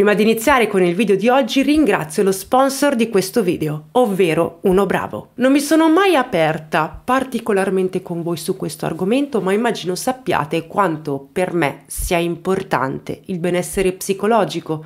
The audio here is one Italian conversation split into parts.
Prima di iniziare con il video di oggi ringrazio lo sponsor di questo video, ovvero Uno Bravo. Non mi sono mai aperta particolarmente con voi su questo argomento, ma immagino sappiate quanto per me sia importante il benessere psicologico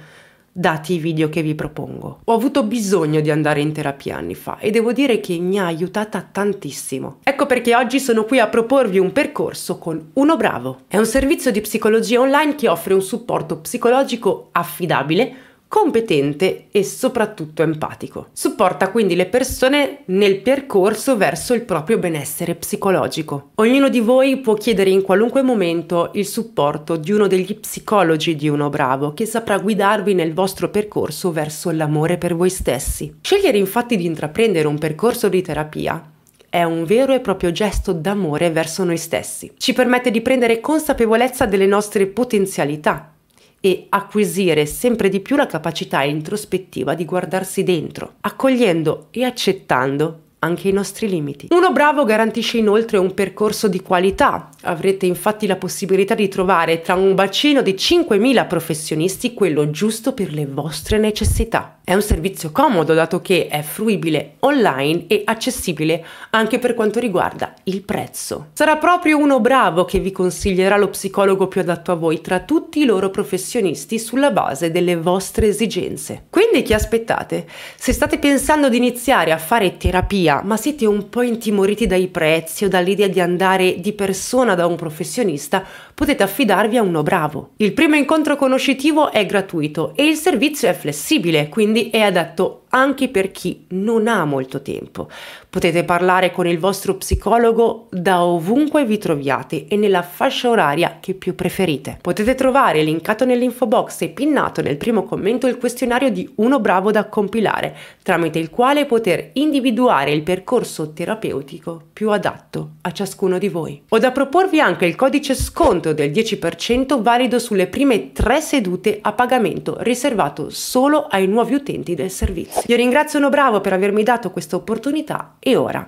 dati i video che vi propongo. Ho avuto bisogno di andare in terapia anni fa e devo dire che mi ha aiutata tantissimo. Ecco perché oggi sono qui a proporvi un percorso con Uno Bravo. È un servizio di psicologia online che offre un supporto psicologico affidabile competente e soprattutto empatico. Supporta quindi le persone nel percorso verso il proprio benessere psicologico. Ognuno di voi può chiedere in qualunque momento il supporto di uno degli psicologi di Uno Bravo che saprà guidarvi nel vostro percorso verso l'amore per voi stessi. Scegliere infatti di intraprendere un percorso di terapia è un vero e proprio gesto d'amore verso noi stessi. Ci permette di prendere consapevolezza delle nostre potenzialità e acquisire sempre di più la capacità introspettiva di guardarsi dentro, accogliendo e accettando anche i nostri limiti. Uno bravo garantisce inoltre un percorso di qualità Avrete infatti la possibilità di trovare tra un bacino di 5.000 professionisti quello giusto per le vostre necessità. È un servizio comodo dato che è fruibile online e accessibile anche per quanto riguarda il prezzo. Sarà proprio uno bravo che vi consiglierà lo psicologo più adatto a voi tra tutti i loro professionisti sulla base delle vostre esigenze. Quindi che aspettate? Se state pensando di iniziare a fare terapia ma siete un po' intimoriti dai prezzi o dall'idea di andare di persona prima da un professionista, potete affidarvi a uno bravo. Il primo incontro conoscitivo è gratuito e il servizio è flessibile, quindi è adatto anche per chi non ha molto tempo. Potete parlare con il vostro psicologo da ovunque vi troviate e nella fascia oraria che più preferite. Potete trovare linkato nell'info box e pinnato nel primo commento il questionario di Uno Bravo da compilare, tramite il quale poter individuare il percorso terapeutico più adatto a ciascuno di voi. Ho da proporvi anche il codice sconto del 10% valido sulle prime tre sedute a pagamento riservato solo ai nuovi utenti del servizio. Io ringrazio Bravo per avermi dato questa opportunità e ora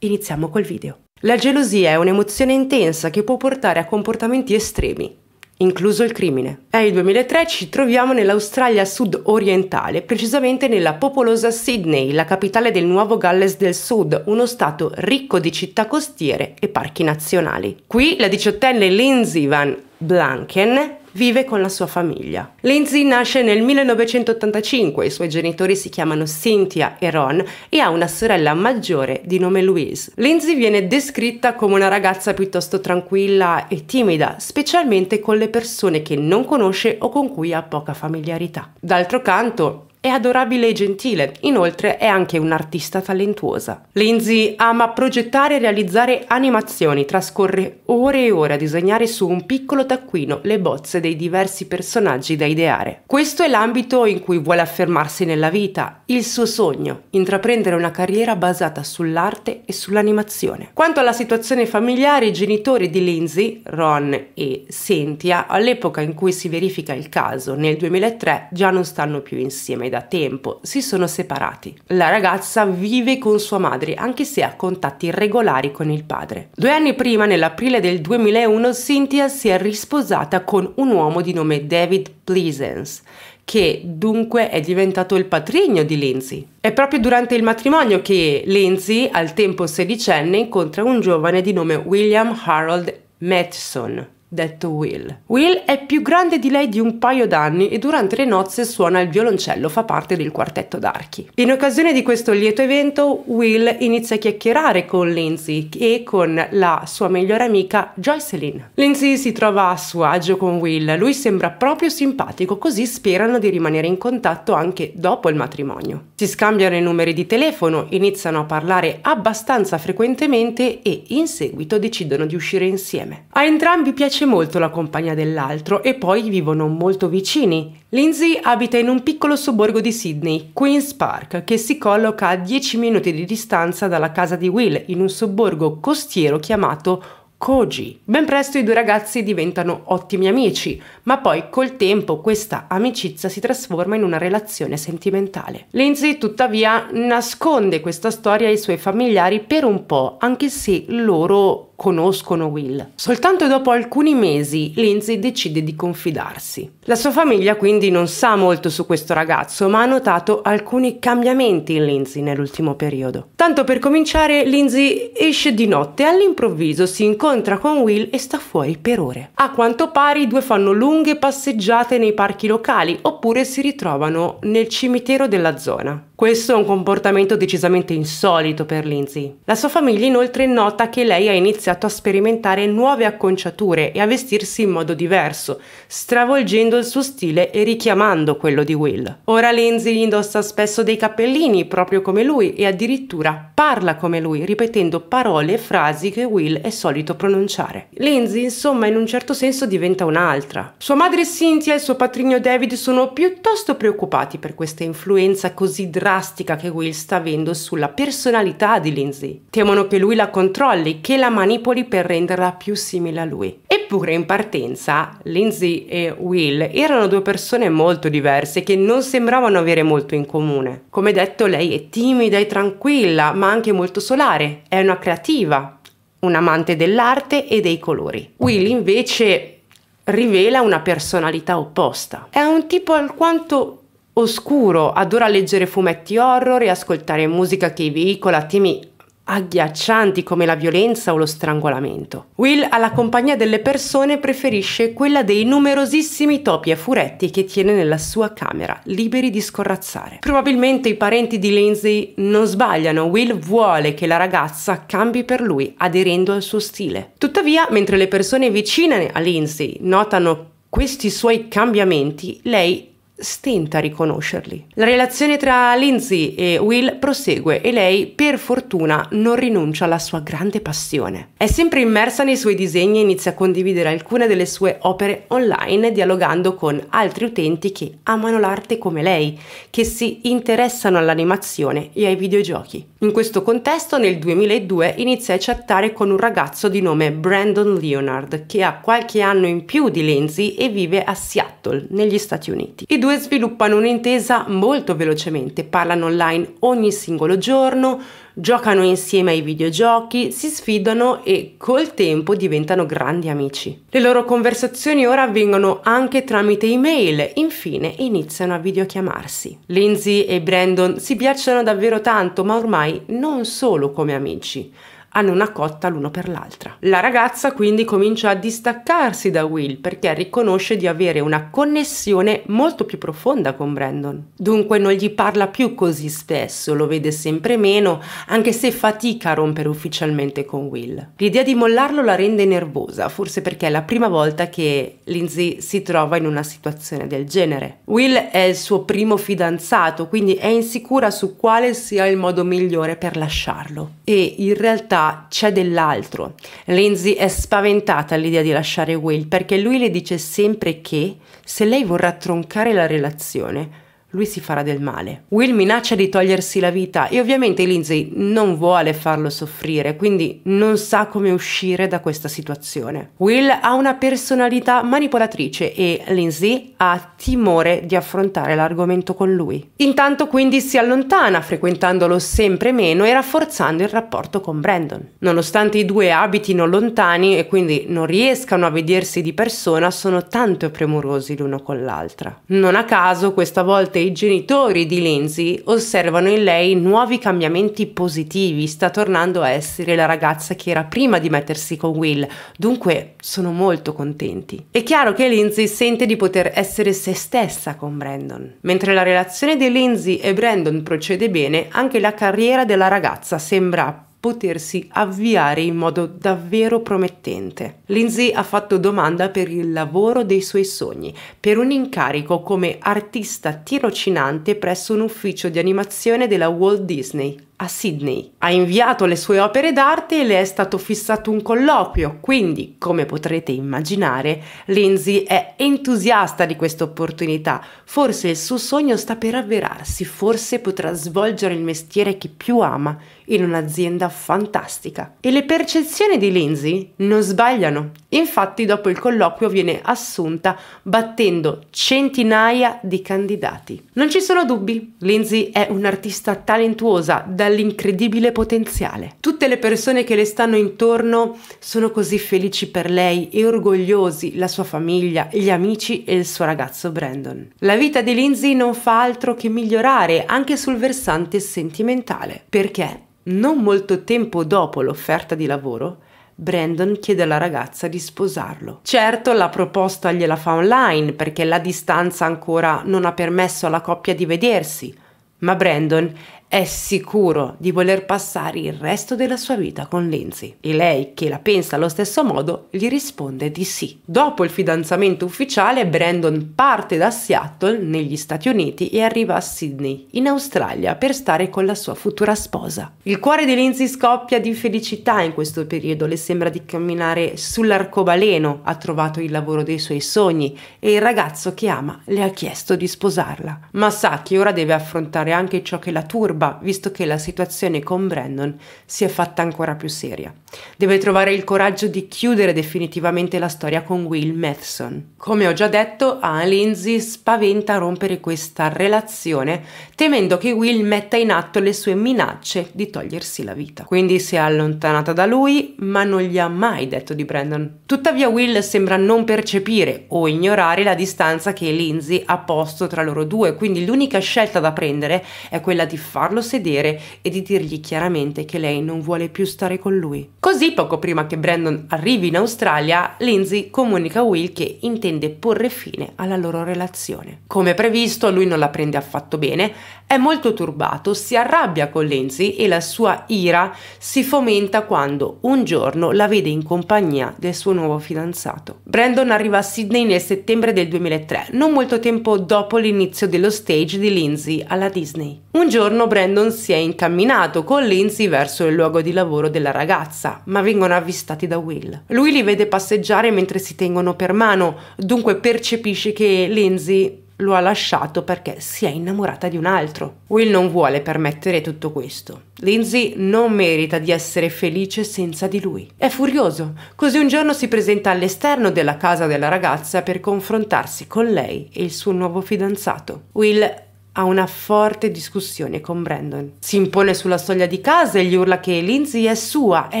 iniziamo col video. La gelosia è un'emozione intensa che può portare a comportamenti estremi, incluso il crimine. È il 2003, ci troviamo nell'Australia sud-orientale, precisamente nella popolosa Sydney, la capitale del Nuovo Galles del Sud, uno stato ricco di città costiere e parchi nazionali. Qui la diciottenne Lindsay Van Blanken vive con la sua famiglia. Lindsay nasce nel 1985, i suoi genitori si chiamano Cynthia e Ron e ha una sorella maggiore di nome Louise. Lindsay viene descritta come una ragazza piuttosto tranquilla e timida, specialmente con le persone che non conosce o con cui ha poca familiarità. D'altro canto, è adorabile e gentile, inoltre è anche un'artista talentuosa. Lindsay ama progettare e realizzare animazioni, trascorre ore e ore a disegnare su un piccolo taccuino le bozze dei diversi personaggi da ideare. Questo è l'ambito in cui vuole affermarsi nella vita, il suo sogno, intraprendere una carriera basata sull'arte e sull'animazione. Quanto alla situazione familiare, i genitori di Lindsay, Ron e Cynthia, all'epoca in cui si verifica il caso, nel 2003, già non stanno più insieme da tempo, si sono separati. La ragazza vive con sua madre anche se ha contatti regolari con il padre. Due anni prima, nell'aprile del 2001, Cynthia si è risposata con un uomo di nome David Pleasence che dunque è diventato il patrigno di Lindsay. È proprio durante il matrimonio che Lindsay, al tempo sedicenne, incontra un giovane di nome William Harold Matheson, detto Will. Will è più grande di lei di un paio d'anni e durante le nozze suona il violoncello, fa parte del quartetto d'archi. In occasione di questo lieto evento, Will inizia a chiacchierare con Lindsay e con la sua migliore amica Jocelyn. Lindsay si trova a suo agio con Will, lui sembra proprio simpatico, così sperano di rimanere in contatto anche dopo il matrimonio. Si scambiano i numeri di telefono, iniziano a parlare abbastanza frequentemente e in seguito decidono di uscire insieme. A entrambi piace piace molto la compagnia dell'altro e poi vivono molto vicini. Lindsay abita in un piccolo sobborgo di Sydney, Queen's Park, che si colloca a 10 minuti di distanza dalla casa di Will, in un sobborgo costiero chiamato Koji. Ben presto i due ragazzi diventano ottimi amici, ma poi col tempo questa amicizia si trasforma in una relazione sentimentale. Lindsay tuttavia nasconde questa storia ai suoi familiari per un po', anche se loro conoscono Will. Soltanto dopo alcuni mesi Lindsay decide di confidarsi. La sua famiglia quindi non sa molto su questo ragazzo, ma ha notato alcuni cambiamenti in Lindsay nell'ultimo periodo. Tanto per cominciare, Lindsay esce di notte e all'improvviso si incontra con Will e sta fuori per ore. A quanto pare i due fanno lunghe passeggiate nei parchi locali oppure si ritrovano nel cimitero della zona. Questo è un comportamento decisamente insolito per Lindsay. La sua famiglia inoltre nota che lei ha iniziato a sperimentare nuove acconciature e a vestirsi in modo diverso, stravolgendo il suo stile e richiamando quello di Will. Ora Lindsay indossa spesso dei cappellini proprio come lui e addirittura parla come lui, ripetendo parole e frasi che Will è solito pronunciare. Lindsay insomma in un certo senso diventa un'altra. Sua madre Cynthia e il suo patrigno David sono piuttosto preoccupati per questa influenza così drastica fantastica che Will sta avendo sulla personalità di Lindsay. Temono che lui la controlli, che la manipoli per renderla più simile a lui. Eppure in partenza Lindsay e Will erano due persone molto diverse che non sembravano avere molto in comune. Come detto lei è timida e tranquilla, ma anche molto solare, è una creativa, un amante dell'arte e dei colori. Will invece rivela una personalità opposta. È un tipo alquanto oscuro, adora leggere fumetti horror e ascoltare musica che veicola temi agghiaccianti come la violenza o lo strangolamento. Will alla compagnia delle persone preferisce quella dei numerosissimi topi e furetti che tiene nella sua camera, liberi di scorrazzare. Probabilmente i parenti di Lindsay non sbagliano, Will vuole che la ragazza cambi per lui, aderendo al suo stile. Tuttavia, mentre le persone vicine a Lindsay notano questi suoi cambiamenti, lei stenta a riconoscerli. La relazione tra Lindsay e Will prosegue e lei, per fortuna, non rinuncia alla sua grande passione. È sempre immersa nei suoi disegni e inizia a condividere alcune delle sue opere online, dialogando con altri utenti che amano l'arte come lei, che si interessano all'animazione e ai videogiochi. In questo contesto, nel 2002 inizia a chattare con un ragazzo di nome Brandon Leonard, che ha qualche anno in più di Lindsay e vive a Seattle, negli Stati Uniti. I due sviluppano un'intesa molto velocemente, parlano online ogni singolo giorno, giocano insieme ai videogiochi, si sfidano e col tempo diventano grandi amici. Le loro conversazioni ora avvengono anche tramite email, infine iniziano a videochiamarsi. Lindsay e Brandon si piacciono davvero tanto, ma ormai non solo come amici hanno una cotta l'uno per l'altra. La ragazza quindi comincia a distaccarsi da Will perché riconosce di avere una connessione molto più profonda con Brandon. Dunque non gli parla più così spesso, lo vede sempre meno, anche se fatica a rompere ufficialmente con Will. L'idea di mollarlo la rende nervosa, forse perché è la prima volta che Lindsay si trova in una situazione del genere. Will è il suo primo fidanzato, quindi è insicura su quale sia il modo migliore per lasciarlo. E in realtà c'è dell'altro. Lindsay è spaventata all'idea di lasciare Will perché lui le dice sempre che se lei vorrà troncare la relazione, lui si farà del male. Will minaccia di togliersi la vita e ovviamente Lindsay non vuole farlo soffrire, quindi non sa come uscire da questa situazione. Will ha una personalità manipolatrice e Lindsay ha timore di affrontare l'argomento con lui. Intanto quindi si allontana, frequentandolo sempre meno e rafforzando il rapporto con Brandon. Nonostante i due abitino lontani e quindi non riescano a vedersi di persona, sono tanto premurosi l'uno con l'altra. Non a caso questa volta i genitori di Lindsay osservano in lei nuovi cambiamenti positivi, sta tornando a essere la ragazza che era prima di mettersi con Will, dunque sono molto contenti. È chiaro che Lindsay sente di poter essere se stessa con Brandon. Mentre la relazione di Lindsay e Brandon procede bene, anche la carriera della ragazza sembra potersi avviare in modo davvero promettente. Lindsay ha fatto domanda per il lavoro dei suoi sogni, per un incarico come artista tirocinante presso un ufficio di animazione della Walt Disney a Sydney. Ha inviato le sue opere d'arte e le è stato fissato un colloquio, quindi, come potrete immaginare, Lindsay è entusiasta di questa opportunità. Forse il suo sogno sta per avverarsi, forse potrà svolgere il mestiere che più ama in un'azienda fantastica. E le percezioni di Lindsay non sbagliano. Infatti, dopo il colloquio viene assunta battendo centinaia di candidati. Non ci sono dubbi, Lindsay è un'artista talentuosa, da dall'incredibile potenziale. Tutte le persone che le stanno intorno sono così felici per lei e orgogliosi, la sua famiglia, gli amici e il suo ragazzo Brandon. La vita di Lindsay non fa altro che migliorare anche sul versante sentimentale, perché non molto tempo dopo l'offerta di lavoro, Brandon chiede alla ragazza di sposarlo. Certo, la proposta gliela fa online perché la distanza ancora non ha permesso alla coppia di vedersi, ma Brandon è sicuro di voler passare il resto della sua vita con Lindsay e lei, che la pensa allo stesso modo, gli risponde di sì. Dopo il fidanzamento ufficiale, Brandon parte da Seattle negli Stati Uniti e arriva a Sydney, in Australia, per stare con la sua futura sposa. Il cuore di Lindsay scoppia di felicità in questo periodo, le sembra di camminare sull'arcobaleno, ha trovato il lavoro dei suoi sogni e il ragazzo che ama le ha chiesto di sposarla. Ma sa che ora deve affrontare anche ciò che la turba serva, visto che la situazione con Brandon si è fatta ancora più seria. Deve trovare il coraggio di chiudere definitivamente la storia con Will Matheson. Come ho già detto, a Lindsay spaventa rompere questa relazione, temendo che Will metta in atto le sue minacce di togliersi la vita. Quindi si è allontanata da lui, ma non gli ha mai detto di Brandon. Tuttavia Will sembra non percepire o ignorare la distanza che Lindsay ha posto tra loro due, quindi l'unica scelta da prendere è quella di farlo farlo sedere e di dirgli chiaramente che lei non vuole più stare con lui. Così poco prima che Brandon arrivi in Australia, Lindsay comunica a Will che intende porre fine alla loro relazione. Come previsto, lui non la prende affatto bene è molto turbato, si arrabbia con Lindsay e la sua ira si fomenta quando un giorno la vede in compagnia del suo nuovo fidanzato. Brandon arriva a Sydney nel settembre del 2003, non molto tempo dopo l'inizio dello stage di Lindsay alla Disney. Un giorno Brandon si è incamminato con Lindsay verso il luogo di lavoro della ragazza, ma vengono avvistati da Will. Lui li vede passeggiare mentre si tengono per mano, dunque percepisce che Lindsay lo ha lasciato perché si è innamorata di un altro. Will non vuole permettere tutto questo. Lindsay non merita di essere felice senza di lui. È furioso, così un giorno si presenta all'esterno della casa della ragazza per confrontarsi con lei e il suo nuovo fidanzato. Will ha una forte discussione con Brandon. Si impone sulla soglia di casa e gli urla che Lindsay è sua, è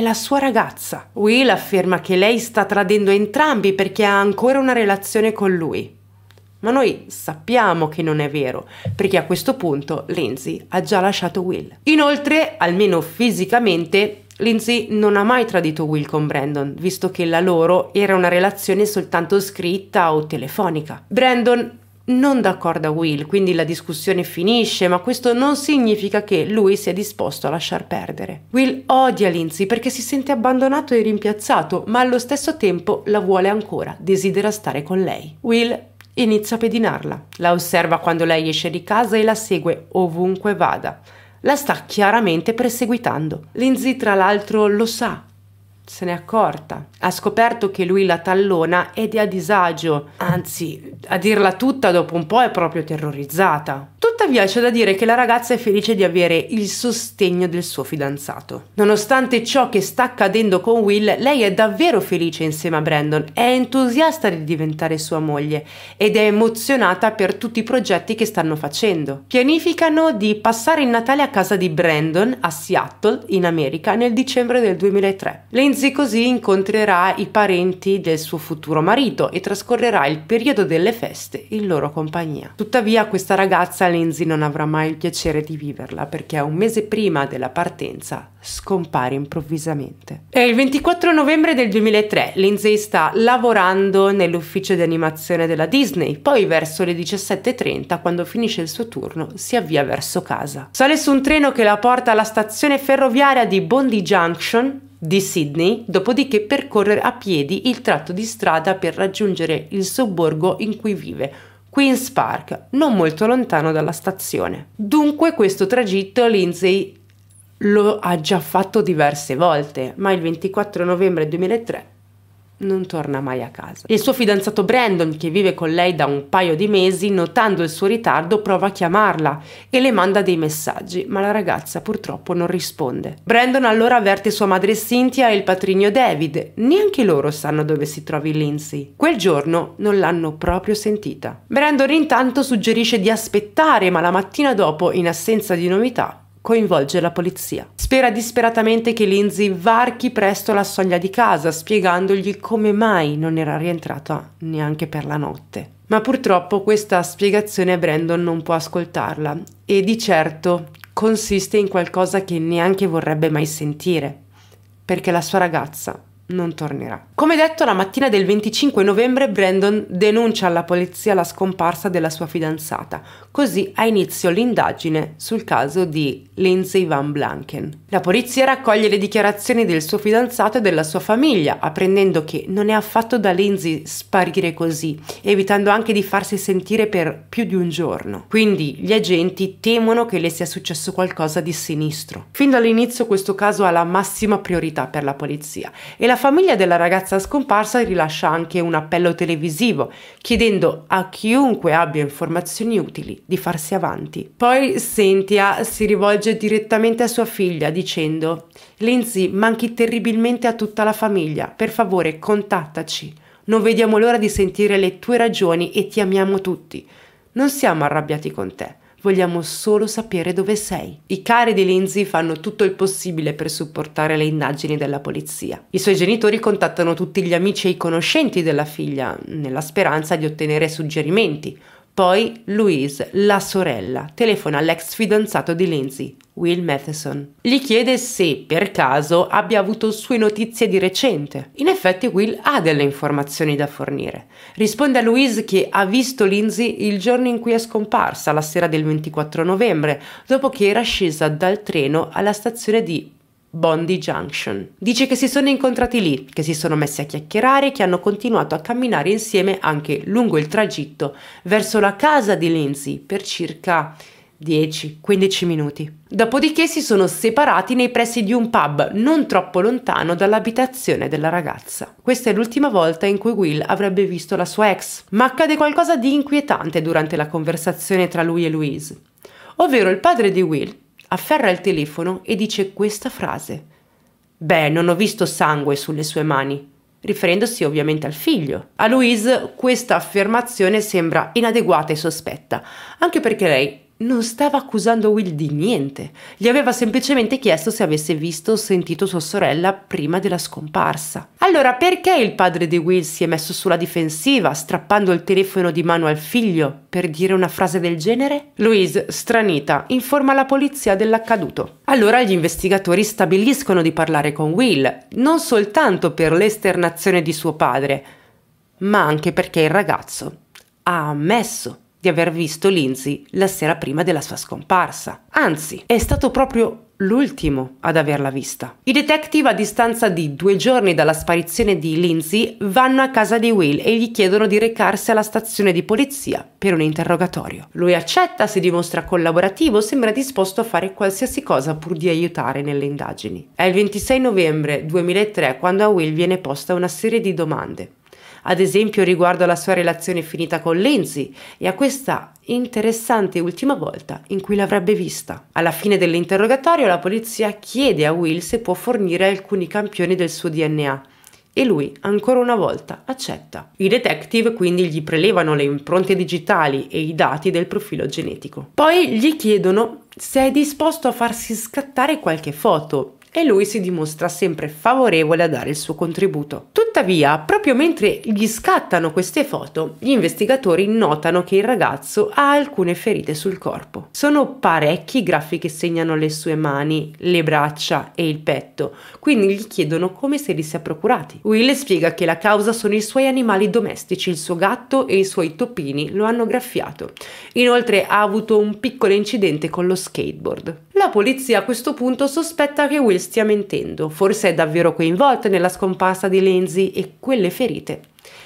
la sua ragazza. Will afferma che lei sta tradendo entrambi perché ha ancora una relazione con lui. Ma noi sappiamo che non è vero, perché a questo punto Lindsay ha già lasciato Will. Inoltre, almeno fisicamente, Lindsay non ha mai tradito Will con Brandon, visto che la loro era una relazione soltanto scritta o telefonica. Brandon non d'accordo a Will, quindi la discussione finisce, ma questo non significa che lui sia disposto a lasciar perdere. Will odia Lindsay perché si sente abbandonato e rimpiazzato, ma allo stesso tempo la vuole ancora, desidera stare con lei. Will Inizia a pedinarla, la osserva quando lei esce di casa e la segue ovunque vada. La sta chiaramente perseguitando. Lindsay, tra l'altro, lo sa. Se n'è accorta. Ha scoperto che lui la tallona ed è a disagio. Anzi, a dirla tutta, dopo un po' è proprio terrorizzata. Tuttavia c'è da dire che la ragazza è felice di avere il sostegno del suo fidanzato. Nonostante ciò che sta accadendo con Will, lei è davvero felice insieme a Brandon, è entusiasta di diventare sua moglie ed è emozionata per tutti i progetti che stanno facendo. Pianificano di passare il Natale a casa di Brandon a Seattle, in America, nel dicembre del 2003. Lindsay così incontrerà i parenti del suo futuro marito e trascorrerà il periodo delle feste in loro compagnia. Tuttavia questa ragazza Lindsay non avrà mai il piacere di viverla perché un mese prima della partenza scompare improvvisamente. È il 24 novembre del 2003, Lindsay sta lavorando nell'ufficio di animazione della Disney, poi verso le 17.30, quando finisce il suo turno, si avvia verso casa. Sale su un treno che la porta alla stazione ferroviaria di Bondi Junction, di Sydney, dopodiché percorre a piedi il tratto di strada per raggiungere il sobborgo in cui vive, Queen's Park, non molto lontano dalla stazione. Dunque questo tragitto Lindsay lo ha già fatto diverse volte, ma il 24 novembre 2003 non torna mai a casa. Il suo fidanzato Brandon, che vive con lei da un paio di mesi, notando il suo ritardo, prova a chiamarla e le manda dei messaggi, ma la ragazza purtroppo non risponde. Brandon allora avverte sua madre Cynthia e il patrigno David, neanche loro sanno dove si trovi Lindsay. Quel giorno non l'hanno proprio sentita. Brandon intanto suggerisce di aspettare, ma la mattina dopo, in assenza di novità, coinvolge la polizia. Spera disperatamente che Lindsay varchi presto la soglia di casa, spiegandogli come mai non era rientrata neanche per la notte. Ma purtroppo questa spiegazione Brandon non può ascoltarla e di certo consiste in qualcosa che neanche vorrebbe mai sentire, perché la sua ragazza non tornerà. Come detto, la mattina del 25 novembre Brandon denuncia alla polizia la scomparsa della sua fidanzata, così ha inizio l'indagine sul caso di Lindsay Van Blanken. La polizia raccoglie le dichiarazioni del suo fidanzato e della sua famiglia, apprendendo che non è affatto da Lindsay sparire così, evitando anche di farsi sentire per più di un giorno. Quindi gli agenti temono che le sia successo qualcosa di sinistro. Fin dall'inizio questo caso ha la massima priorità per la polizia e la la famiglia della ragazza scomparsa rilascia anche un appello televisivo, chiedendo a chiunque abbia informazioni utili di farsi avanti. Poi Cynthia si rivolge direttamente a sua figlia dicendo Lindsay, manchi terribilmente a tutta la famiglia, per favore contattaci. Non vediamo l'ora di sentire le tue ragioni e ti amiamo tutti. Non siamo arrabbiati con te. Vogliamo solo sapere dove sei. I cari di Lindsay fanno tutto il possibile per supportare le indagini della polizia. I suoi genitori contattano tutti gli amici e i conoscenti della figlia, nella speranza di ottenere suggerimenti poi Louise, la sorella, telefona all'ex fidanzato di Lindsay, Will Matheson. Gli chiede se, per caso, abbia avuto sue notizie di recente. In effetti Will ha delle informazioni da fornire. Risponde a Louise che ha visto Lindsay il giorno in cui è scomparsa, la sera del 24 novembre, dopo che era scesa dal treno alla stazione di Bondi Junction. Dice che si sono incontrati lì, che si sono messi a chiacchierare e che hanno continuato a camminare insieme anche lungo il tragitto verso la casa di Lindsay per circa 10-15 minuti. Dopodiché si sono separati nei pressi di un pub non troppo lontano dall'abitazione della ragazza. Questa è l'ultima volta in cui Will avrebbe visto la sua ex, ma accade qualcosa di inquietante durante la conversazione tra lui e Louise. Ovvero il padre di Will afferra il telefono e dice questa frase. Beh, non ho visto sangue sulle sue mani, riferendosi ovviamente al figlio. A Louise questa affermazione sembra inadeguata e sospetta, anche perché lei non stava accusando Will di niente, gli aveva semplicemente chiesto se avesse visto o sentito sua sorella prima della scomparsa. Allora perché il padre di Will si è messo sulla difensiva, strappando il telefono di mano al figlio per dire una frase del genere? Louise, stranita, informa la polizia dell'accaduto. Allora gli investigatori stabiliscono di parlare con Will, non soltanto per l'esternazione di suo padre, ma anche perché il ragazzo ha ammesso di aver visto Lindsay la sera prima della sua scomparsa. Anzi, è stato proprio l'ultimo ad averla vista. I detective a distanza di due giorni dalla sparizione di Lindsay vanno a casa di Will e gli chiedono di recarsi alla stazione di polizia per un interrogatorio. Lui accetta, si dimostra collaborativo, sembra disposto a fare qualsiasi cosa pur di aiutare nelle indagini. È il 26 novembre 2003 quando a Will viene posta una serie di domande ad esempio riguardo alla sua relazione finita con Lindsay e a questa interessante ultima volta in cui l'avrebbe vista. Alla fine dell'interrogatorio la polizia chiede a Will se può fornire alcuni campioni del suo DNA e lui ancora una volta accetta. I detective quindi gli prelevano le impronte digitali e i dati del profilo genetico. Poi gli chiedono se è disposto a farsi scattare qualche foto e lui si dimostra sempre favorevole a dare il suo contributo. Tuttavia, proprio mentre gli scattano queste foto, gli investigatori notano che il ragazzo ha alcune ferite sul corpo. Sono parecchi i graffi che segnano le sue mani, le braccia e il petto, quindi gli chiedono come se li sia procurati. Will spiega che la causa sono i suoi animali domestici, il suo gatto e i suoi topini lo hanno graffiato. Inoltre ha avuto un piccolo incidente con lo skateboard. La polizia a questo punto sospetta che Will stia mentendo, forse è davvero coinvolto nella scomparsa di Lindsay e quelle ferite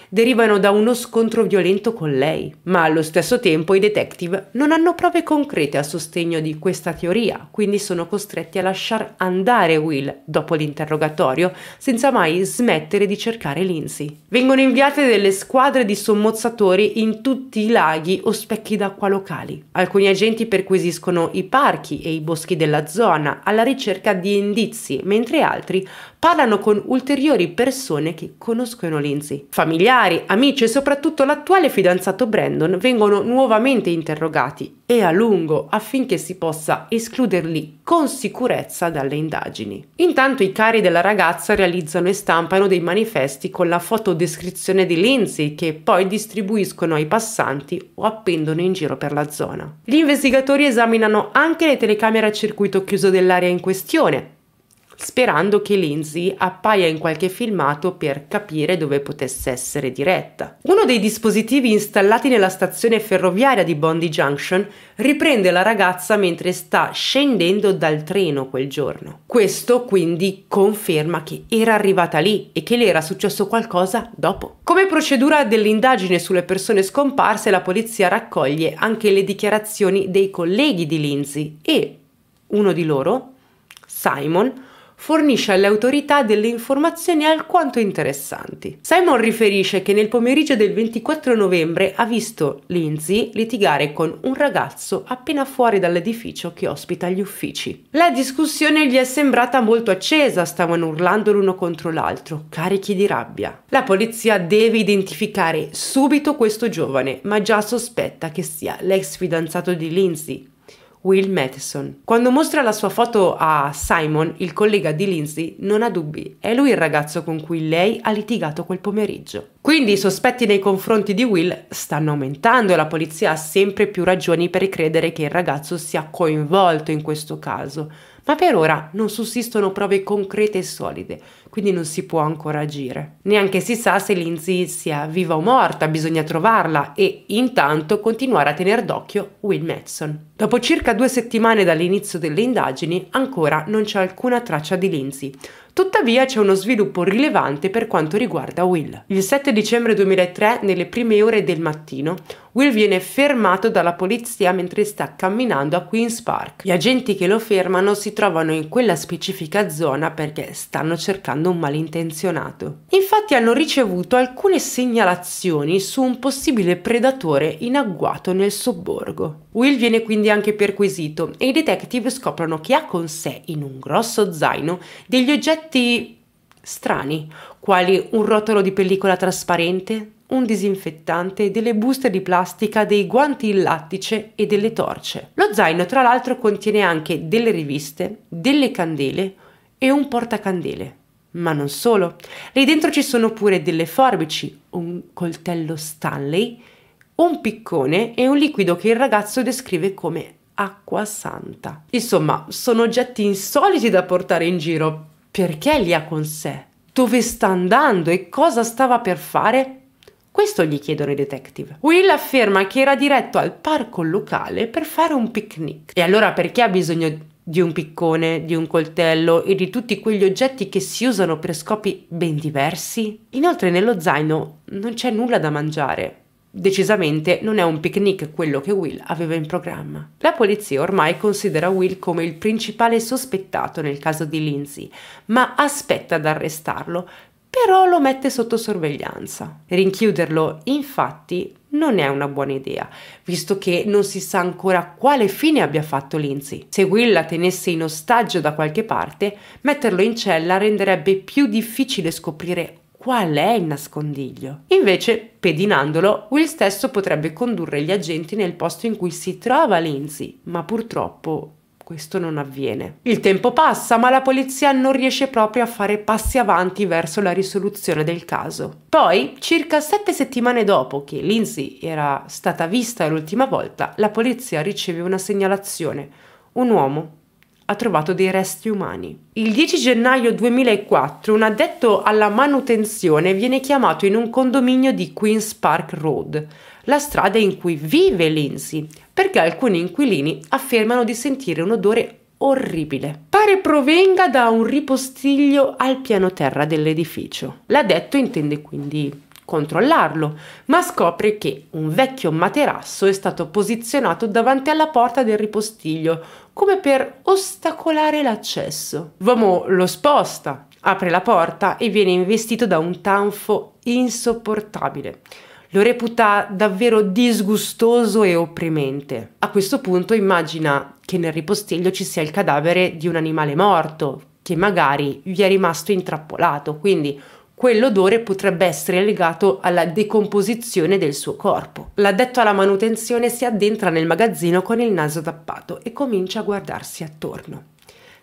derivano da uno scontro violento con lei, ma allo stesso tempo i detective non hanno prove concrete a sostegno di questa teoria, quindi sono costretti a lasciar andare Will dopo l'interrogatorio senza mai smettere di cercare Lindsay. Vengono inviate delle squadre di sommozzatori in tutti i laghi o specchi d'acqua locali. Alcuni agenti perquisiscono i parchi e i boschi della zona alla ricerca di indizi, mentre altri parlano con ulteriori persone che conoscono Lindsay. Familiari, amici e soprattutto l'attuale fidanzato Brandon vengono nuovamente interrogati e a lungo affinché si possa escluderli con sicurezza dalle indagini. Intanto i cari della ragazza realizzano e stampano dei manifesti con la fotodescrizione di Lindsay che poi distribuiscono ai passanti o appendono in giro per la zona. Gli investigatori esaminano anche le telecamere a circuito chiuso dell'area in questione sperando che Lindsay appaia in qualche filmato per capire dove potesse essere diretta. Uno dei dispositivi installati nella stazione ferroviaria di Bondi Junction riprende la ragazza mentre sta scendendo dal treno quel giorno. Questo quindi conferma che era arrivata lì e che le era successo qualcosa dopo. Come procedura dell'indagine sulle persone scomparse, la polizia raccoglie anche le dichiarazioni dei colleghi di Lindsay e uno di loro, Simon, fornisce alle autorità delle informazioni alquanto interessanti. Simon riferisce che nel pomeriggio del 24 novembre ha visto Lindsay litigare con un ragazzo appena fuori dall'edificio che ospita gli uffici. La discussione gli è sembrata molto accesa, stavano urlando l'uno contro l'altro, carichi di rabbia. La polizia deve identificare subito questo giovane, ma già sospetta che sia l'ex fidanzato di Lindsay, Will Matheson. Quando mostra la sua foto a Simon, il collega di Lindsay, non ha dubbi, è lui il ragazzo con cui lei ha litigato quel pomeriggio. Quindi i sospetti nei confronti di Will stanno aumentando e la polizia ha sempre più ragioni per credere che il ragazzo sia coinvolto in questo caso ma per ora non sussistono prove concrete e solide, quindi non si può ancora agire. Neanche si sa se Lindsay sia viva o morta, bisogna trovarla e intanto continuare a tenere d'occhio Will Madson. Dopo circa due settimane dall'inizio delle indagini ancora non c'è alcuna traccia di Lindsay, Tuttavia c'è uno sviluppo rilevante per quanto riguarda Will. Il 7 dicembre 2003, nelle prime ore del mattino, Will viene fermato dalla polizia mentre sta camminando a Queen's Park. Gli agenti che lo fermano si trovano in quella specifica zona perché stanno cercando un malintenzionato. Infine, poliziotti hanno ricevuto alcune segnalazioni su un possibile predatore in agguato nel sobborgo. Will viene quindi anche perquisito e i detective scoprono che ha con sé in un grosso zaino degli oggetti strani, quali un rotolo di pellicola trasparente, un disinfettante, delle buste di plastica, dei guanti in lattice e delle torce. Lo zaino tra l'altro contiene anche delle riviste, delle candele e un portacandele. Ma non solo, lì dentro ci sono pure delle forbici, un coltello Stanley, un piccone e un liquido che il ragazzo descrive come acqua santa. Insomma, sono oggetti insoliti da portare in giro. Perché li ha con sé? Dove sta andando e cosa stava per fare? Questo gli chiedono i detective. Will afferma che era diretto al parco locale per fare un picnic. E allora perché ha bisogno di un piccone, di un coltello e di tutti quegli oggetti che si usano per scopi ben diversi? Inoltre nello zaino non c'è nulla da mangiare. Decisamente non è un picnic quello che Will aveva in programma. La polizia ormai considera Will come il principale sospettato nel caso di Lindsay, ma aspetta ad arrestarlo però lo mette sotto sorveglianza. Rinchiuderlo, infatti, non è una buona idea, visto che non si sa ancora quale fine abbia fatto Lindsay. Se Will la tenesse in ostaggio da qualche parte, metterlo in cella renderebbe più difficile scoprire qual è il nascondiglio. Invece, pedinandolo, Will stesso potrebbe condurre gli agenti nel posto in cui si trova Lindsay, ma purtroppo questo non avviene. Il tempo passa, ma la polizia non riesce proprio a fare passi avanti verso la risoluzione del caso. Poi, circa sette settimane dopo che Lindsay era stata vista l'ultima volta, la polizia riceve una segnalazione. Un uomo ha trovato dei resti umani. Il 10 gennaio 2004 un addetto alla manutenzione viene chiamato in un condominio di Queen's Park Road, la strada in cui vive Lindsay, perché alcuni inquilini affermano di sentire un odore orribile. Pare provenga da un ripostiglio al piano terra dell'edificio. L'addetto intende quindi controllarlo, ma scopre che un vecchio materasso è stato posizionato davanti alla porta del ripostiglio come per ostacolare l'accesso. L'uomo lo sposta, apre la porta e viene investito da un tanfo insopportabile lo reputa davvero disgustoso e opprimente. A questo punto immagina che nel ripostiglio ci sia il cadavere di un animale morto, che magari vi è rimasto intrappolato, quindi quell'odore potrebbe essere legato alla decomposizione del suo corpo. L'addetto alla manutenzione si addentra nel magazzino con il naso tappato e comincia a guardarsi attorno.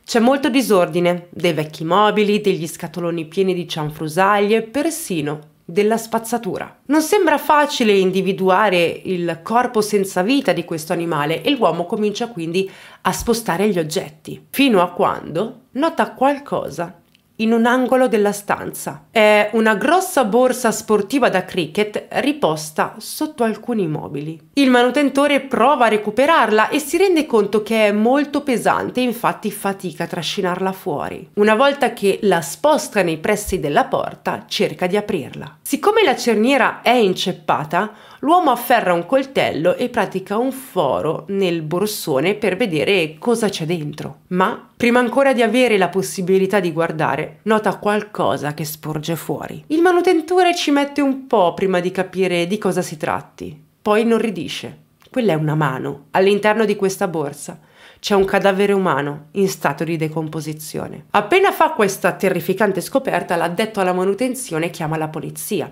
C'è molto disordine, dei vecchi mobili, degli scatoloni pieni di cianfrusaglie, persino della spazzatura. Non sembra facile individuare il corpo senza vita di questo animale e l'uomo comincia quindi a spostare gli oggetti, fino a quando nota qualcosa in un angolo della stanza. È una grossa borsa sportiva da cricket riposta sotto alcuni mobili. Il manutentore prova a recuperarla e si rende conto che è molto pesante, infatti fatica a trascinarla fuori. Una volta che la sposta nei pressi della porta, cerca di aprirla. Siccome la cerniera è inceppata, l'uomo afferra un coltello e pratica un foro nel borsone per vedere cosa c'è dentro. Ma prima ancora di avere la possibilità di guardare, nota qualcosa che sporge fuori. Il manutentore ci mette un po' prima di capire di cosa si tratti, poi inorridisce. Quella è una mano. All'interno di questa borsa c'è un cadavere umano in stato di decomposizione. Appena fa questa terrificante scoperta, l'addetto alla manutenzione chiama la polizia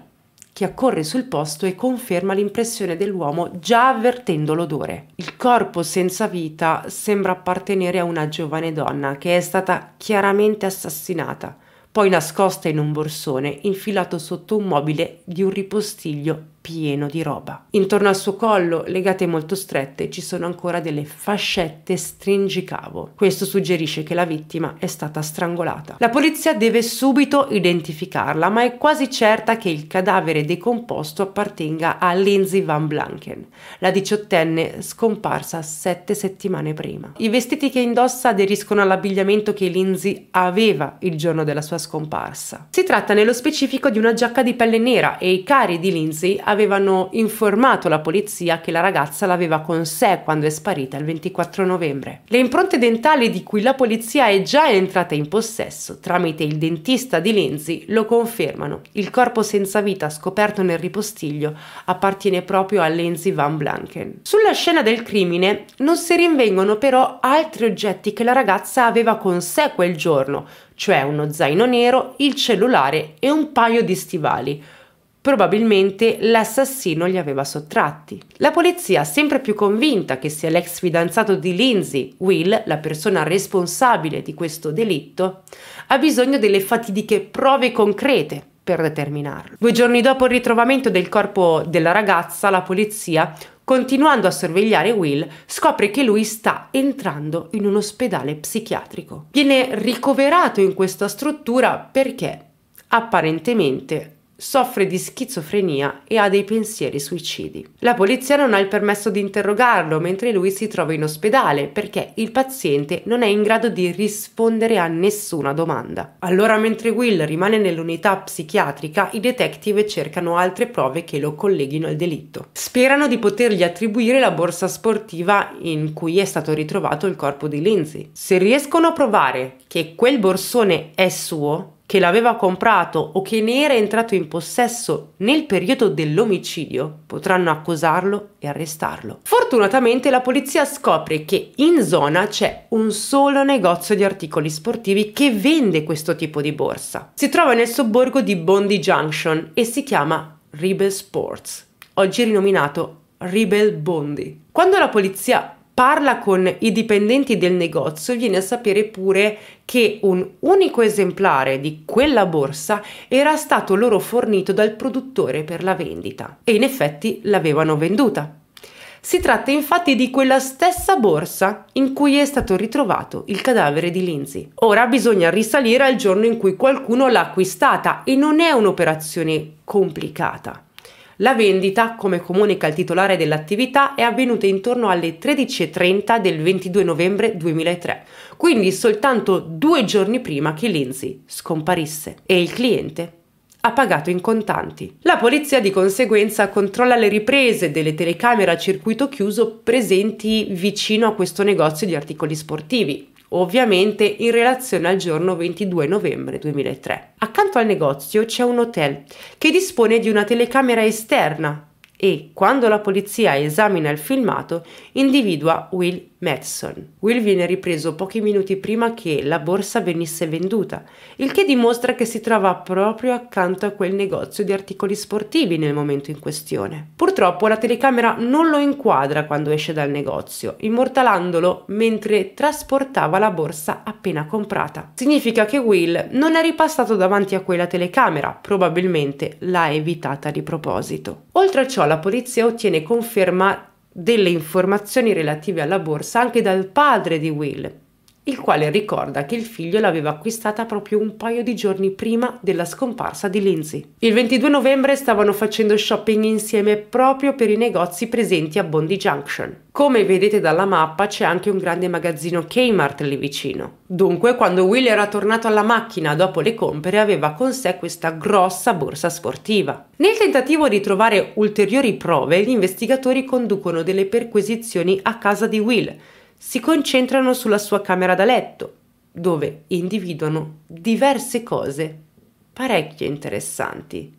che accorre sul posto e conferma l'impressione dell'uomo già avvertendo l'odore. Il corpo senza vita sembra appartenere a una giovane donna che è stata chiaramente assassinata, poi nascosta in un borsone infilato sotto un mobile di un ripostiglio pieno di roba. Intorno al suo collo, legate molto strette, ci sono ancora delle fascette stringicavo. Questo suggerisce che la vittima è stata strangolata. La polizia deve subito identificarla, ma è quasi certa che il cadavere decomposto appartenga a Lindsay Van Blanken, la diciottenne scomparsa sette settimane prima. I vestiti che indossa aderiscono all'abbigliamento che Lindsay aveva il giorno della sua scomparsa. Si tratta nello specifico di una giacca di pelle nera e i cari di Lindsay avevano informato la polizia che la ragazza l'aveva con sé quando è sparita il 24 novembre. Le impronte dentali di cui la polizia è già entrata in possesso tramite il dentista di Lenzi lo confermano. Il corpo senza vita scoperto nel ripostiglio appartiene proprio a Lenzi Van Blanken. Sulla scena del crimine non si rinvengono però altri oggetti che la ragazza aveva con sé quel giorno, cioè uno zaino nero, il cellulare e un paio di stivali Probabilmente l'assassino li aveva sottratti. La polizia, sempre più convinta che sia l'ex fidanzato di Lindsay, Will, la persona responsabile di questo delitto, ha bisogno delle fatidiche prove concrete per determinarlo. Due giorni dopo il ritrovamento del corpo della ragazza, la polizia, continuando a sorvegliare Will, scopre che lui sta entrando in un ospedale psichiatrico. Viene ricoverato in questa struttura perché apparentemente soffre di schizofrenia e ha dei pensieri suicidi. La polizia non ha il permesso di interrogarlo mentre lui si trova in ospedale perché il paziente non è in grado di rispondere a nessuna domanda. Allora mentre Will rimane nell'unità psichiatrica, i detective cercano altre prove che lo colleghino al delitto. Sperano di potergli attribuire la borsa sportiva in cui è stato ritrovato il corpo di Lindsay. Se riescono a provare che quel borsone è suo, che l'aveva comprato o che ne era entrato in possesso nel periodo dell'omicidio potranno accusarlo e arrestarlo. Fortunatamente la polizia scopre che in zona c'è un solo negozio di articoli sportivi che vende questo tipo di borsa. Si trova nel sobborgo di Bondi Junction e si chiama Rebel Sports, oggi rinominato Rebel Bondi. Quando la polizia parla con i dipendenti del negozio e viene a sapere pure che un unico esemplare di quella borsa era stato loro fornito dal produttore per la vendita e in effetti l'avevano venduta. Si tratta infatti di quella stessa borsa in cui è stato ritrovato il cadavere di Lindsay. Ora bisogna risalire al giorno in cui qualcuno l'ha acquistata e non è un'operazione complicata. La vendita, come comunica il titolare dell'attività, è avvenuta intorno alle 13.30 del 22 novembre 2003, quindi soltanto due giorni prima che Lindsay scomparisse e il cliente ha pagato in contanti. La polizia di conseguenza controlla le riprese delle telecamere a circuito chiuso presenti vicino a questo negozio di articoli sportivi ovviamente in relazione al giorno 22 novembre 2003. Accanto al negozio c'è un hotel che dispone di una telecamera esterna e quando la polizia esamina il filmato individua Will Madison. Will viene ripreso pochi minuti prima che la borsa venisse venduta, il che dimostra che si trova proprio accanto a quel negozio di articoli sportivi nel momento in questione. Purtroppo la telecamera non lo inquadra quando esce dal negozio, immortalandolo mentre trasportava la borsa appena comprata. Significa che Will non è ripassato davanti a quella telecamera, probabilmente l'ha evitata di proposito. Oltre a ciò la polizia ottiene conferma delle informazioni relative alla borsa anche dal padre di Will, il quale ricorda che il figlio l'aveva acquistata proprio un paio di giorni prima della scomparsa di Lindsay. Il 22 novembre stavano facendo shopping insieme proprio per i negozi presenti a Bondi Junction. Come vedete dalla mappa c'è anche un grande magazzino Kmart lì vicino. Dunque, quando Will era tornato alla macchina dopo le compere, aveva con sé questa grossa borsa sportiva. Nel tentativo di trovare ulteriori prove, gli investigatori conducono delle perquisizioni a casa di Will, si concentrano sulla sua camera da letto, dove individuano diverse cose parecchie interessanti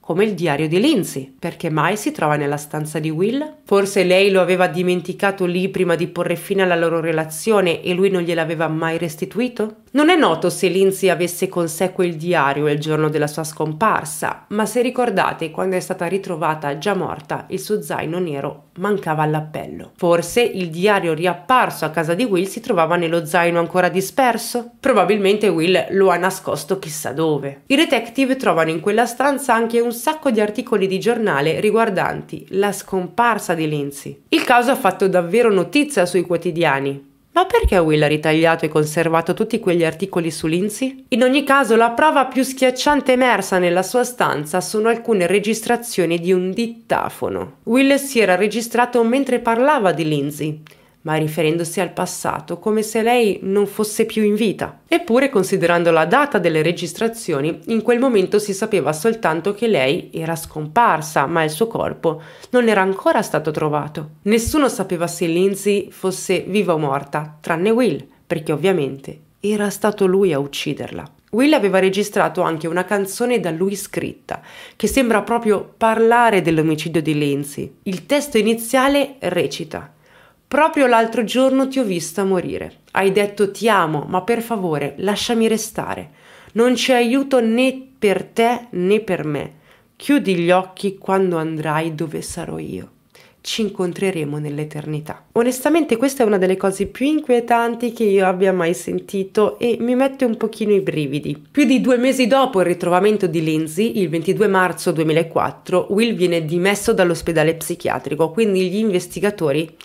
come il diario di Lindsay. Perché mai si trova nella stanza di Will? Forse lei lo aveva dimenticato lì prima di porre fine alla loro relazione e lui non gliel'aveva mai restituito? Non è noto se Lindsay avesse con sé quel diario il giorno della sua scomparsa, ma se ricordate, quando è stata ritrovata già morta, il suo zaino nero mancava all'appello. Forse il diario riapparso a casa di Will si trovava nello zaino ancora disperso? Probabilmente Will lo ha nascosto chissà dove. I detective trovano in quella stanza anche un sacco di articoli di giornale riguardanti la scomparsa di Lindsay. Il caso ha fatto davvero notizia sui quotidiani, ma perché Will ha ritagliato e conservato tutti quegli articoli su Lindsay? In ogni caso, la prova più schiacciante emersa nella sua stanza sono alcune registrazioni di un dittafono. Will si era registrato mentre parlava di Lindsay ma riferendosi al passato, come se lei non fosse più in vita. Eppure, considerando la data delle registrazioni, in quel momento si sapeva soltanto che lei era scomparsa, ma il suo corpo non era ancora stato trovato. Nessuno sapeva se Lindsay fosse viva o morta, tranne Will, perché ovviamente era stato lui a ucciderla. Will aveva registrato anche una canzone da lui scritta, che sembra proprio parlare dell'omicidio di Lindsay. Il testo iniziale recita Proprio l'altro giorno ti ho vista morire. Hai detto ti amo, ma per favore lasciami restare. Non c'è aiuto né per te né per me. Chiudi gli occhi quando andrai dove sarò io. Ci incontreremo nell'eternità. Onestamente questa è una delle cose più inquietanti che io abbia mai sentito e mi mette un pochino i brividi. Più di due mesi dopo il ritrovamento di Lindsay, il 22 marzo 2004, Will viene dimesso dall'ospedale psichiatrico, quindi gli investigatori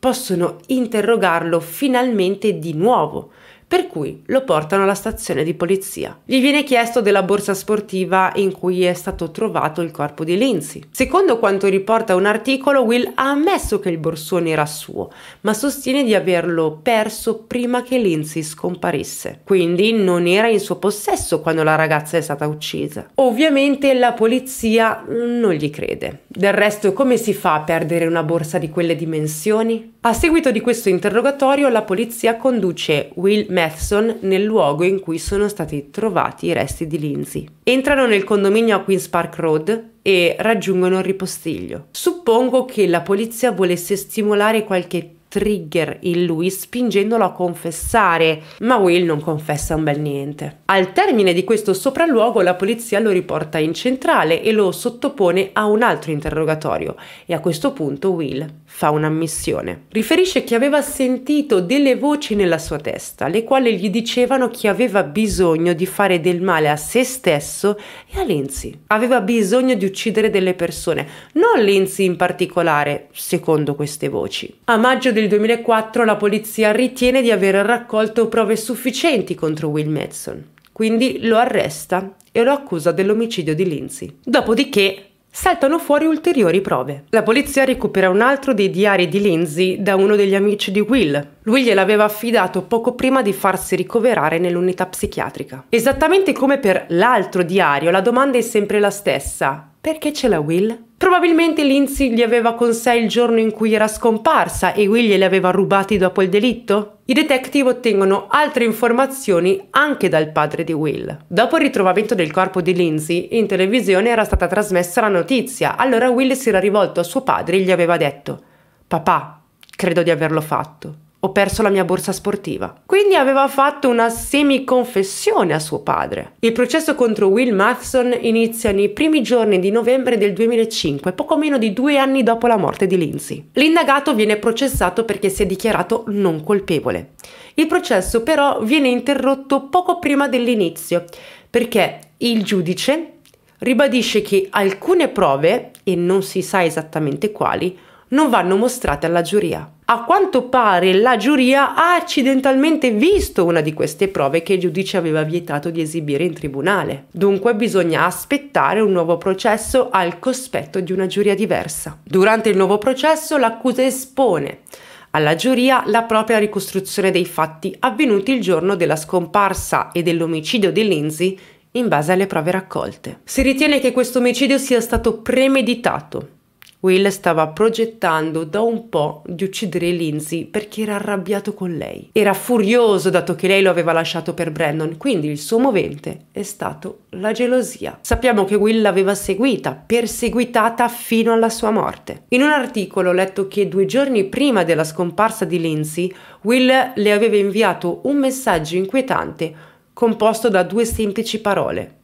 possono interrogarlo finalmente di nuovo per cui lo portano alla stazione di polizia. Gli viene chiesto della borsa sportiva in cui è stato trovato il corpo di Lindsay. Secondo quanto riporta un articolo, Will ha ammesso che il borsone era suo, ma sostiene di averlo perso prima che Lindsay scomparisse. Quindi non era in suo possesso quando la ragazza è stata uccisa. Ovviamente la polizia non gli crede. Del resto, come si fa a perdere una borsa di quelle dimensioni? A seguito di questo interrogatorio la polizia conduce Will Matheson nel luogo in cui sono stati trovati i resti di Lindsay. Entrano nel condominio a Queen's Park Road e raggiungono il ripostiglio. Suppongo che la polizia volesse stimolare qualche trigger in lui spingendolo a confessare, ma Will non confessa un bel niente. Al termine di questo sopralluogo la polizia lo riporta in centrale e lo sottopone a un altro interrogatorio e a questo punto Will fa un'ammissione. Riferisce che aveva sentito delle voci nella sua testa, le quali gli dicevano che aveva bisogno di fare del male a se stesso e a Lindsay. Aveva bisogno di uccidere delle persone, non Lindsay in particolare, secondo queste voci. A maggio del del 2004 la polizia ritiene di aver raccolto prove sufficienti contro Will Madson, quindi lo arresta e lo accusa dell'omicidio di Lindsay. Dopodiché saltano fuori ulteriori prove. La polizia recupera un altro dei diari di Lindsay da uno degli amici di Will. Lui gliel'aveva affidato poco prima di farsi ricoverare nell'unità psichiatrica. Esattamente come per l'altro diario, la domanda è sempre la stessa. Perché ce l'ha Will? Probabilmente Lindsay li aveva con sé il giorno in cui era scomparsa e Will glieli aveva rubati dopo il delitto? I detective ottengono altre informazioni anche dal padre di Will. Dopo il ritrovamento del corpo di Lindsay, in televisione era stata trasmessa la notizia, allora Will si era rivolto a suo padre e gli aveva detto «Papà, credo di averlo fatto» ho perso la mia borsa sportiva. Quindi aveva fatto una semi-confessione a suo padre. Il processo contro Will Matheson inizia nei primi giorni di novembre del 2005, poco meno di due anni dopo la morte di Lindsay. L'indagato viene processato perché si è dichiarato non colpevole. Il processo però viene interrotto poco prima dell'inizio, perché il giudice ribadisce che alcune prove, e non si sa esattamente quali, non vanno mostrate alla giuria. A quanto pare la giuria ha accidentalmente visto una di queste prove che il giudice aveva vietato di esibire in tribunale. Dunque bisogna aspettare un nuovo processo al cospetto di una giuria diversa. Durante il nuovo processo l'accusa espone alla giuria la propria ricostruzione dei fatti avvenuti il giorno della scomparsa e dell'omicidio di Lindsay in base alle prove raccolte. Si ritiene che questo omicidio sia stato premeditato, Will stava progettando da un po' di uccidere Lindsay perché era arrabbiato con lei. Era furioso dato che lei lo aveva lasciato per Brandon, quindi il suo movente è stato la gelosia. Sappiamo che Will l'aveva seguita, perseguitata fino alla sua morte. In un articolo ho letto che due giorni prima della scomparsa di Lindsay, Will le aveva inviato un messaggio inquietante composto da due semplici parole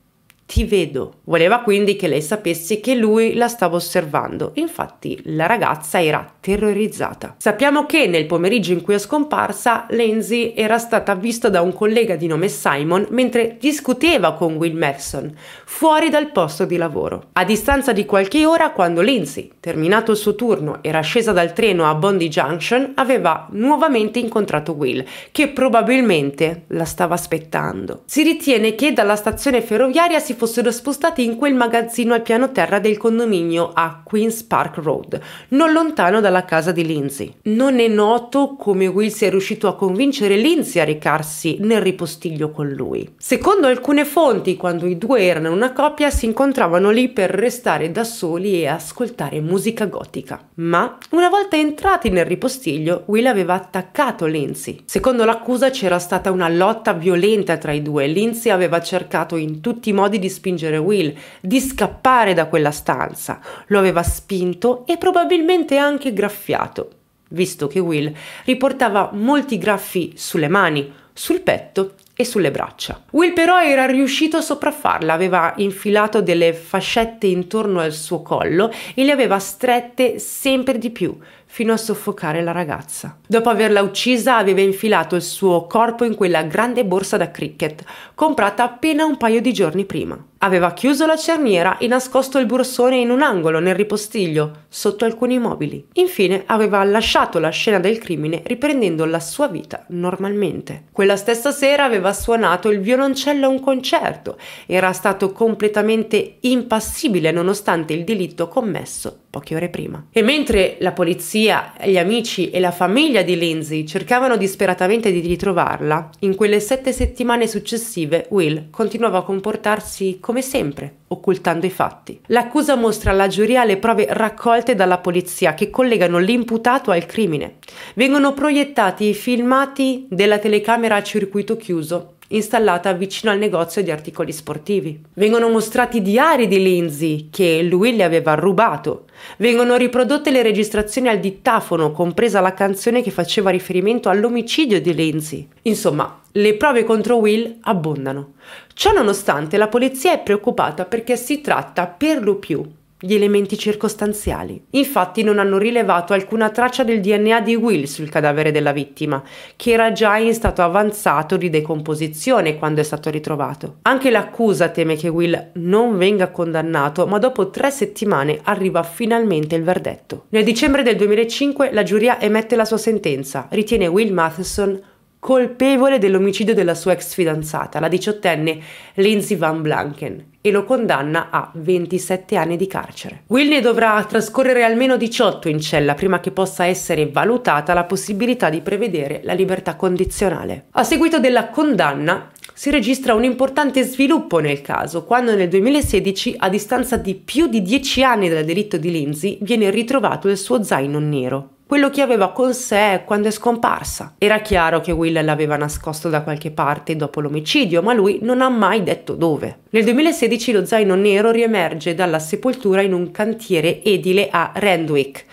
ti vedo. Voleva quindi che lei sapesse che lui la stava osservando. Infatti la ragazza era terrorizzata. Sappiamo che nel pomeriggio in cui è scomparsa, Lindsay era stata vista da un collega di nome Simon mentre discuteva con Will Mason, fuori dal posto di lavoro. A distanza di qualche ora, quando Lindsay terminato il suo turno, era scesa dal treno a Bondi Junction, aveva nuovamente incontrato Will, che probabilmente la stava aspettando. Si ritiene che dalla stazione ferroviaria si fossero spostati in quel magazzino al piano terra del condominio a Queen's Park Road, non lontano dalla casa di Lindsay. Non è noto come Will sia riuscito a convincere Lindsay a recarsi nel ripostiglio con lui. Secondo alcune fonti, quando i due erano una coppia, si incontravano lì per restare da soli e ascoltare musica musica gotica. Ma una volta entrati nel ripostiglio, Will aveva attaccato Lindsay. Secondo l'accusa c'era stata una lotta violenta tra i due. Lindsay aveva cercato in tutti i modi di spingere Will, di scappare da quella stanza. Lo aveva spinto e probabilmente anche graffiato, visto che Will riportava molti graffi sulle mani, sul petto e sulle braccia. Will però era riuscito a sopraffarla, aveva infilato delle fascette intorno al suo collo e le aveva strette sempre di più, fino a soffocare la ragazza. Dopo averla uccisa aveva infilato il suo corpo in quella grande borsa da cricket, comprata appena un paio di giorni prima. Aveva chiuso la cerniera e nascosto il borsone in un angolo nel ripostiglio, sotto alcuni mobili. Infine aveva lasciato la scena del crimine riprendendo la sua vita normalmente. Quella stessa sera aveva suonato il violoncello a un concerto, era stato completamente impassibile nonostante il delitto commesso poche ore prima. E mentre la polizia, gli amici e la famiglia di Lindsay cercavano disperatamente di ritrovarla, in quelle sette settimane successive Will continuava a comportarsi come sempre, occultando i fatti. L'accusa mostra alla giuria le prove raccolte dalla polizia che collegano l'imputato al crimine. Vengono proiettati i filmati della telecamera a circuito chiuso installata vicino al negozio di articoli sportivi. Vengono mostrati diari di Lindsay che lui le aveva rubato. Vengono riprodotte le registrazioni al dittafono, compresa la canzone che faceva riferimento all'omicidio di Lindsay. Insomma, le prove contro Will abbondano. Ciò nonostante, la polizia è preoccupata perché si tratta per lo più gli elementi circostanziali. Infatti non hanno rilevato alcuna traccia del DNA di Will sul cadavere della vittima, che era già in stato avanzato di decomposizione quando è stato ritrovato. Anche l'accusa teme che Will non venga condannato, ma dopo tre settimane arriva finalmente il verdetto. Nel dicembre del 2005 la giuria emette la sua sentenza, ritiene Will Matheson colpevole dell'omicidio della sua ex fidanzata, la diciottenne Lindsay Van Blanken, e lo condanna a 27 anni di carcere. Wilney dovrà trascorrere almeno 18 in cella prima che possa essere valutata la possibilità di prevedere la libertà condizionale. A seguito della condanna si registra un importante sviluppo nel caso, quando nel 2016, a distanza di più di 10 anni dal delitto di Lindsay, viene ritrovato il suo zaino nero quello che aveva con sé quando è scomparsa. Era chiaro che Will l'aveva nascosto da qualche parte dopo l'omicidio, ma lui non ha mai detto dove. Nel 2016 lo zaino nero riemerge dalla sepoltura in un cantiere edile a Randwick,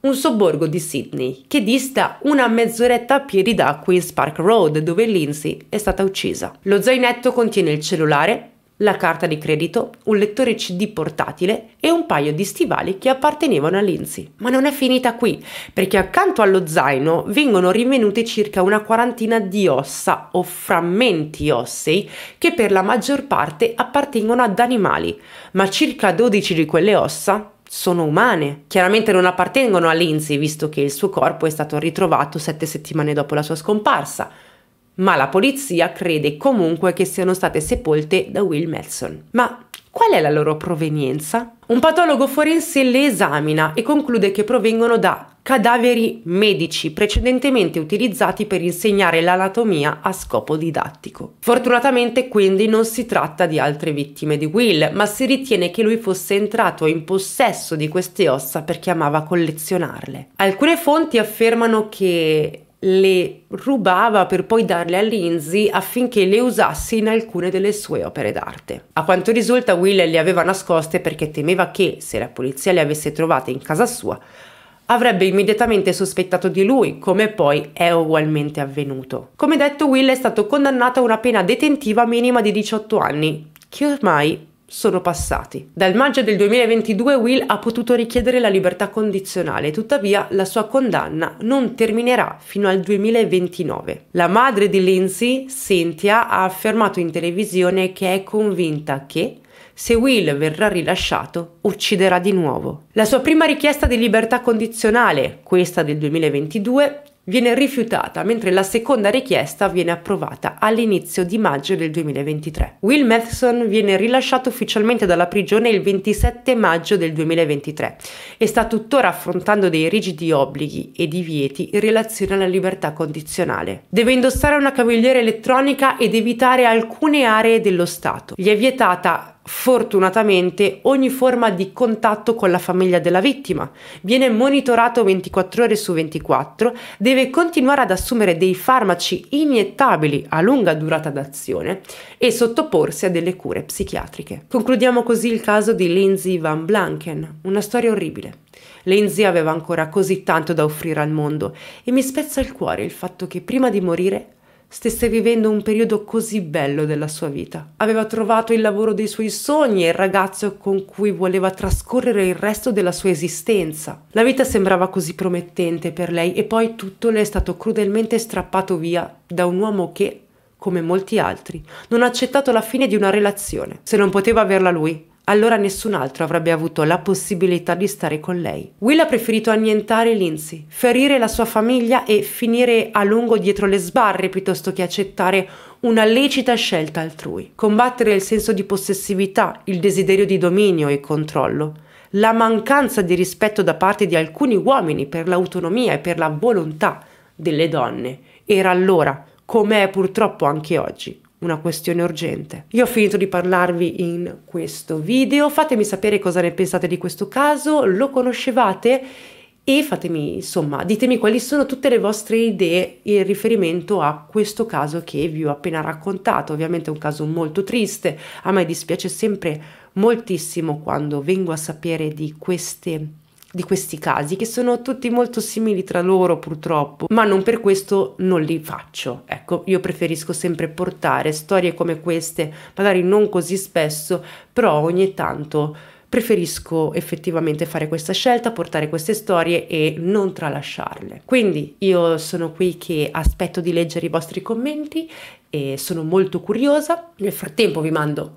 un sobborgo di Sydney, che dista una mezz'oretta a piedi da Queen's Park Road, dove Lindsay è stata uccisa. Lo zainetto contiene il cellulare, la carta di credito, un lettore CD portatile e un paio di stivali che appartenevano a Lindsay. Ma non è finita qui, perché accanto allo zaino vengono rinvenute circa una quarantina di ossa o frammenti ossei che per la maggior parte appartengono ad animali, ma circa 12 di quelle ossa sono umane. Chiaramente non appartengono a Lindsay, visto che il suo corpo è stato ritrovato sette settimane dopo la sua scomparsa ma la polizia crede comunque che siano state sepolte da Will Madson. Ma qual è la loro provenienza? Un patologo forense le esamina e conclude che provengono da cadaveri medici precedentemente utilizzati per insegnare l'anatomia a scopo didattico. Fortunatamente quindi non si tratta di altre vittime di Will, ma si ritiene che lui fosse entrato in possesso di queste ossa perché amava collezionarle. Alcune fonti affermano che le rubava per poi darle a Lindsay affinché le usasse in alcune delle sue opere d'arte. A quanto risulta Will le aveva nascoste perché temeva che, se la polizia le avesse trovate in casa sua, avrebbe immediatamente sospettato di lui, come poi è ugualmente avvenuto. Come detto, Will è stato condannato a una pena detentiva minima di 18 anni, che ormai sono passati. Dal maggio del 2022 Will ha potuto richiedere la libertà condizionale, tuttavia la sua condanna non terminerà fino al 2029. La madre di Lindsay, Cynthia, ha affermato in televisione che è convinta che se Will verrà rilasciato, ucciderà di nuovo. La sua prima richiesta di libertà condizionale, questa del 2022, viene rifiutata, mentre la seconda richiesta viene approvata all'inizio di maggio del 2023. Will Matheson viene rilasciato ufficialmente dalla prigione il 27 maggio del 2023 e sta tuttora affrontando dei rigidi obblighi e divieti in relazione alla libertà condizionale. Deve indossare una cavigliera elettronica ed evitare alcune aree dello Stato. Gli è vietata Fortunatamente ogni forma di contatto con la famiglia della vittima viene monitorato 24 ore su 24, deve continuare ad assumere dei farmaci iniettabili a lunga durata d'azione e sottoporsi a delle cure psichiatriche. Concludiamo così il caso di Lindsay Van Blanken, una storia orribile. Lindsay aveva ancora così tanto da offrire al mondo e mi spezza il cuore il fatto che prima di morire stesse vivendo un periodo così bello della sua vita. Aveva trovato il lavoro dei suoi sogni e il ragazzo con cui voleva trascorrere il resto della sua esistenza. La vita sembrava così promettente per lei e poi tutto le è stato crudelmente strappato via da un uomo che, come molti altri, non ha accettato la fine di una relazione. Se non poteva averla lui, allora nessun altro avrebbe avuto la possibilità di stare con lei. Will ha preferito annientare Lindsay, ferire la sua famiglia e finire a lungo dietro le sbarre piuttosto che accettare una lecita scelta altrui. Combattere il senso di possessività, il desiderio di dominio e controllo, la mancanza di rispetto da parte di alcuni uomini per l'autonomia e per la volontà delle donne era allora, come è purtroppo anche oggi, una questione urgente. Io ho finito di parlarvi in questo video, fatemi sapere cosa ne pensate di questo caso, lo conoscevate e fatemi, insomma, ditemi quali sono tutte le vostre idee in riferimento a questo caso che vi ho appena raccontato. Ovviamente è un caso molto triste, a me dispiace sempre moltissimo quando vengo a sapere di queste cose di questi casi che sono tutti molto simili tra loro purtroppo ma non per questo non li faccio ecco io preferisco sempre portare storie come queste magari non così spesso però ogni tanto preferisco effettivamente fare questa scelta, portare queste storie e non tralasciarle. Quindi io sono qui che aspetto di leggere i vostri commenti e sono molto curiosa. Nel frattempo vi mando